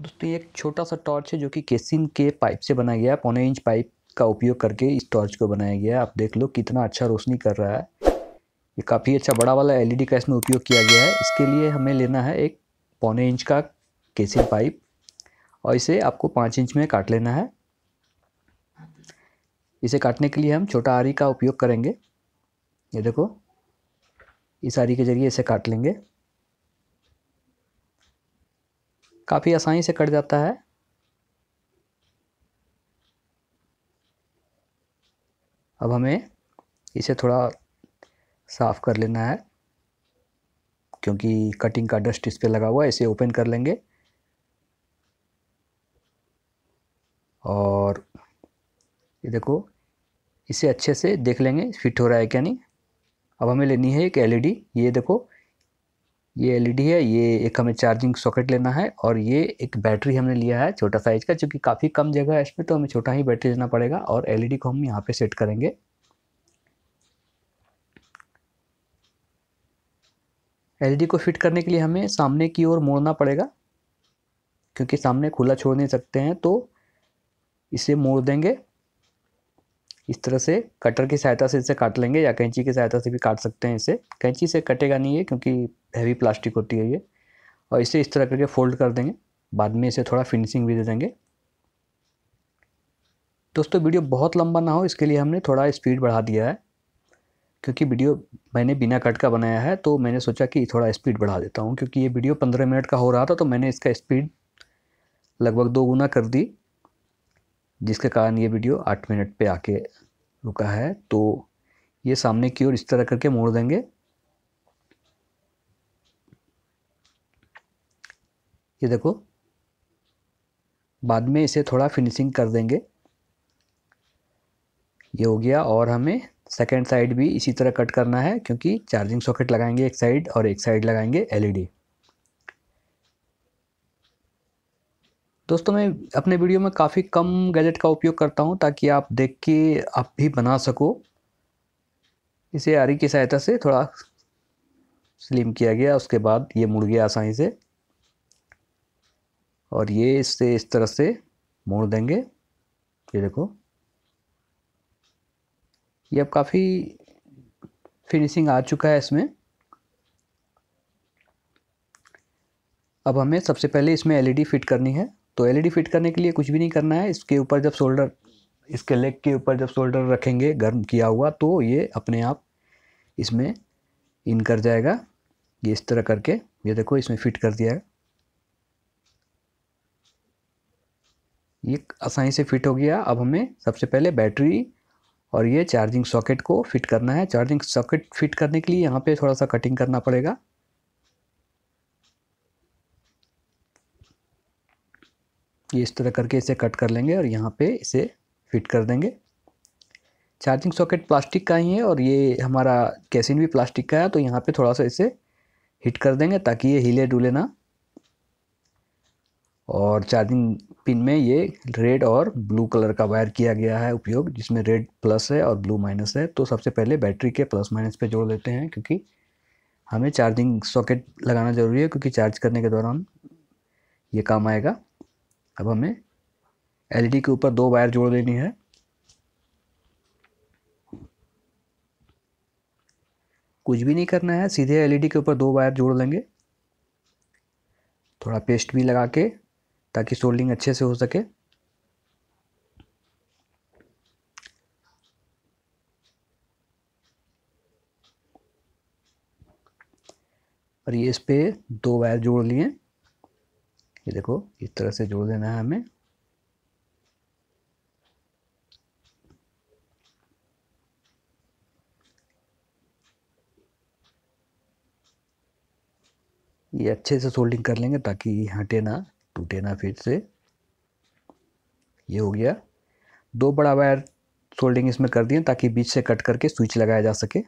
दोस्तों एक छोटा सा टॉर्च है जो कि केसिन के पाइप से बनाया गया है पौने इंच पाइप का उपयोग करके इस टॉर्च को बनाया गया है आप देख लो कितना अच्छा रोशनी कर रहा है ये काफ़ी अच्छा बड़ा वाला एलईडी e का इसमें उपयोग किया गया है इसके लिए हमें लेना है एक पौने इंच का केसिन पाइप और इसे आपको पाँच इंच में काट लेना है इसे काटने के लिए हम छोटा आरी का उपयोग करेंगे ये देखो इस आरी के ज़रिए इसे काट लेंगे काफ़ी आसानी से कट जाता है अब हमें इसे थोड़ा साफ़ कर लेना है क्योंकि कटिंग का डस्ट इस पर लगा हुआ है इसे ओपन कर लेंगे और ये देखो इसे अच्छे से देख लेंगे फिट हो रहा है क्या नहीं अब हमें लेनी है एक एलईडी ये देखो ये एलईडी e है ये एक हमें चार्जिंग सॉकेट लेना है और ये एक बैटरी हमने लिया है छोटा साइज का चूँकि काफ़ी कम जगह है इसमें तो हमें छोटा ही बैटरी लेना पड़ेगा और एलईडी e को हम यहाँ पे सेट करेंगे एलईडी e को फिट करने के लिए हमें सामने की ओर मोड़ना पड़ेगा क्योंकि सामने खुला छोड़ नहीं सकते हैं तो इसे मोड़ देंगे इस तरह से कटर की सहायता से इसे काट लेंगे या कैंची की सहायता से भी काट सकते हैं इसे कैंची से कटेगा नहीं है क्योंकि हैवी प्लास्टिक होती है ये और इसे इस तरह करके फोल्ड कर देंगे बाद में इसे थोड़ा फिनिशिंग भी दे देंगे दोस्तों वीडियो बहुत लंबा ना हो इसके लिए हमने थोड़ा स्पीड बढ़ा दिया है क्योंकि वीडियो मैंने बिना कट का बनाया है तो मैंने सोचा कि थोड़ा स्पीड बढ़ा देता हूँ क्योंकि ये वीडियो पंद्रह मिनट का हो रहा था तो मैंने इसका स्पीड लगभग दो गुना कर दी जिसके कारण ये वीडियो आठ मिनट पे आके रुका है तो ये सामने की ओर इस तरह करके मोड़ देंगे ये देखो बाद में इसे थोड़ा फिनिशिंग कर देंगे ये हो गया और हमें सेकेंड साइड भी इसी तरह कट करना है क्योंकि चार्जिंग सॉकेट लगाएंगे एक साइड और एक साइड लगाएंगे एलईडी दोस्तों मैं अपने वीडियो में काफ़ी कम गैजेट का उपयोग करता हूँ ताकि आप देख के आप भी बना सको इसे आरी की सहायता से थोड़ा स्लिम किया गया उसके बाद ये मुड़ गया आसानी से और ये इससे इस तरह से मोड़ देंगे ये देखो ये अब काफ़ी फिनिशिंग आ चुका है इसमें अब हमें सबसे पहले इसमें एलईडी फिट e करनी है तो एलईडी फिट e करने के लिए कुछ भी नहीं करना है इसके ऊपर जब शोल्डर इसके लेग के ऊपर जब शोल्डर रखेंगे गर्म किया हुआ तो ये अपने आप इसमें इन कर जाएगा ये इस तरह करके ये देखो इसमें फिट कर दिया है ये आसानी से फिट हो गया अब हमें सबसे पहले बैटरी और ये चार्जिंग सॉकेट को फिट करना है चार्जिंग सॉकेट फिट करने के लिए यहाँ पे थोड़ा सा कटिंग करना पड़ेगा ये इस तरह करके इसे कट कर लेंगे और यहाँ पे इसे फिट कर देंगे चार्जिंग सॉकेट प्लास्टिक का ही है और ये हमारा कैसिन भी प्लास्टिक का है तो यहाँ पे थोड़ा सा इसे हिट कर देंगे ताकि ये हिले डुले ना और चार्जिंग पिन में ये रेड और ब्लू कलर का वायर किया गया है उपयोग जिसमें रेड प्लस है और ब्लू माइनस है तो सबसे पहले बैटरी के प्लस माइनस पे जोड़ देते हैं क्योंकि हमें चार्जिंग सॉकेट लगाना ज़रूरी है क्योंकि चार्ज करने के दौरान ये काम आएगा अब हमें एलईडी e के ऊपर दो वायर जोड़ देनी है कुछ भी नहीं करना है सीधे एलईडी e के ऊपर दो वायर जोड़ लेंगे थोड़ा पेस्ट भी लगा के ताकि सोल्डिंग अच्छे से हो सके और ये इस पर दो वायर जोड़ लिए ये देखो इस तरह से जोड़ देना है हमें ये अच्छे से सोल्डिंग कर लेंगे ताकि हटे ना टूटे ना फिर से ये हो गया दो बड़ा वायर सोल्डिंग इसमें कर दिए ताकि बीच से कट करके स्विच लगाया जा सके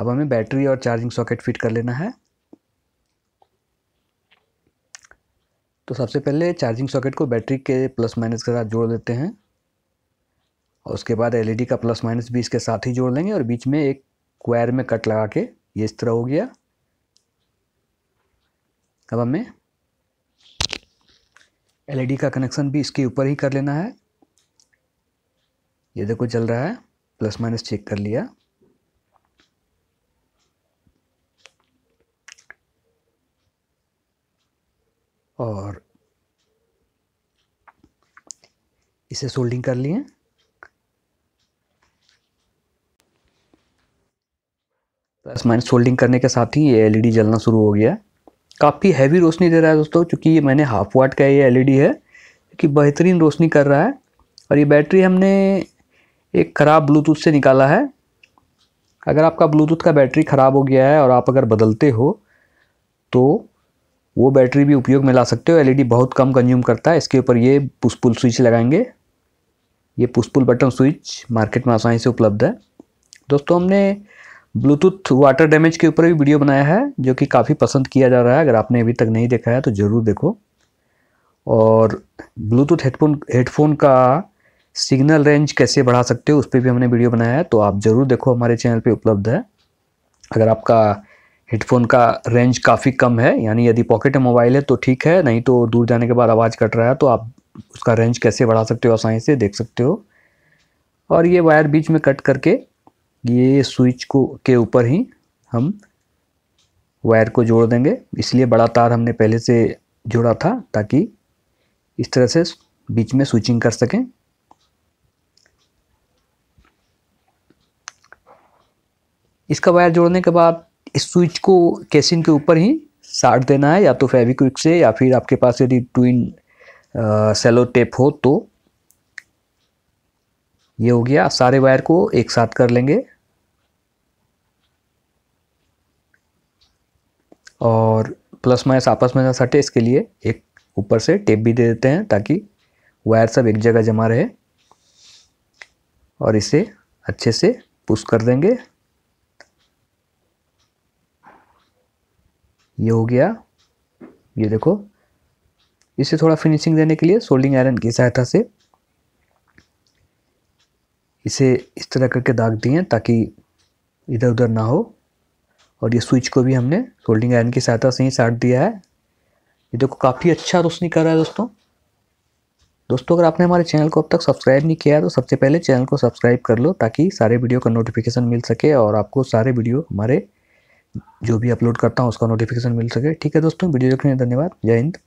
अब हमें बैटरी और चार्जिंग सॉकेट फिट कर लेना है तो सबसे पहले चार्जिंग सॉकेट को बैटरी के प्लस माइनस के साथ जोड़ देते हैं और उसके बाद एलईडी e का प्लस माइनस भी इसके साथ ही जोड़ लेंगे और बीच में एक क्वायर में कट लगा के ये इस तरह हो गया अब हमें एलईडी e का कनेक्शन भी इसके ऊपर ही कर लेना है ये देखो चल रहा है प्लस माइनस चेक कर लिया और इसे सोल्डिंग कर लिए प्लस तो माइनस सोल्डिंग करने के साथ ही ये एलईडी जलना शुरू हो गया काफ़ी हैवी रोशनी दे रहा है दोस्तों क्योंकि ये मैंने हाफ वाट का ये एलईडी है कि बेहतरीन रोशनी कर रहा है और ये बैटरी हमने एक ख़राब ब्लूटूथ से निकाला है अगर आपका ब्लूटूथ का बैटरी ख़राब हो गया है और आप अगर बदलते हो तो वो बैटरी भी उपयोग में ला सकते हो एलईडी e बहुत कम कंज्यूम करता है इसके ऊपर ये पुष्पुल स्विच लगाएंगे ये पुष्पुल बटन स्विच मार्केट में आसानी से उपलब्ध है दोस्तों हमने ब्लूटूथ वाटर डैमेज के ऊपर भी वीडियो बनाया है जो कि काफ़ी पसंद किया जा रहा है अगर आपने अभी तक नहीं देखा है तो ज़रूर देखो और ब्लूटूथ हेडफोन हेडफोन का सिग्नल रेंज कैसे बढ़ा सकते हो उस पर भी हमने वीडियो बनाया है तो आप ज़रूर देखो हमारे चैनल पर उपलब्ध है अगर आपका हेडफोन का रेंज काफ़ी कम है यानी यदि पॉकेट में मोबाइल है तो ठीक है नहीं तो दूर जाने के बाद आवाज़ कट रहा है तो आप उसका रेंज कैसे बढ़ा सकते हो आसानी से देख सकते हो और ये वायर बीच में कट करके ये स्विच को के ऊपर ही हम वायर को जोड़ देंगे इसलिए बड़ा तार हमने पहले से जोड़ा था ताकि इस तरह से बीच में स्विचिंग कर सकें इसका वायर जोड़ने के बाद इस स्विच को कैसिन के ऊपर ही साट देना है या तो फेविक्विक से या फिर आपके पास यदि ट्विन सेलो टेप हो तो ये हो गया सारे वायर को एक साथ कर लेंगे और प्लस माइनस आपस में ना सटे इसके लिए एक ऊपर से टेप भी दे देते हैं ताकि वायर सब एक जगह जमा रहे और इसे अच्छे से पुश कर देंगे ये हो गया ये देखो इसे थोड़ा फिनिशिंग देने के लिए सोल्डिंग आयरन की सहायता से इसे इस तरह करके दाग दिए ताकि इधर उधर ना हो और ये स्विच को भी हमने सोल्डिंग आयरन की सहायता से ही साट दिया है ये देखो काफ़ी अच्छा रोशनी कर रहा है दोस्तों दोस्तों अगर आपने हमारे चैनल को अब तक सब्सक्राइब नहीं किया है तो सबसे पहले चैनल को सब्सक्राइब कर लो ताकि सारे वीडियो का नोटिफिकेशन मिल सके और आपको सारे वीडियो हमारे जो भी अपलोड करता हूँ उसका नोटिफिकेशन मिल सके ठीक है दोस्तों वीडियो देखने धन्यवाद जय हिंद